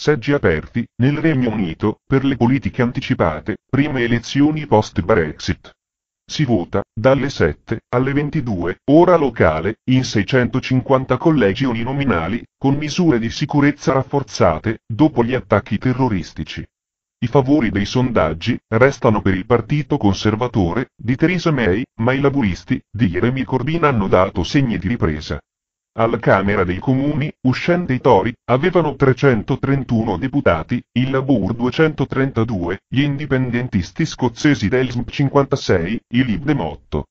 seggi aperti, nel Regno Unito, per le politiche anticipate, prime elezioni post-Brexit. Si vota, dalle 7, alle 22, ora locale, in 650 collegi uninominali, con misure di sicurezza rafforzate, dopo gli attacchi terroristici. I favori dei sondaggi restano per il partito conservatore di Theresa May, ma i laburisti di Jeremy Corbyn hanno dato segni di ripresa. Alla Camera dei Comuni, uscente i Tori, avevano 331 deputati, il Labour 232, gli indipendentisti scozzesi del 56, i Lib Dem 8,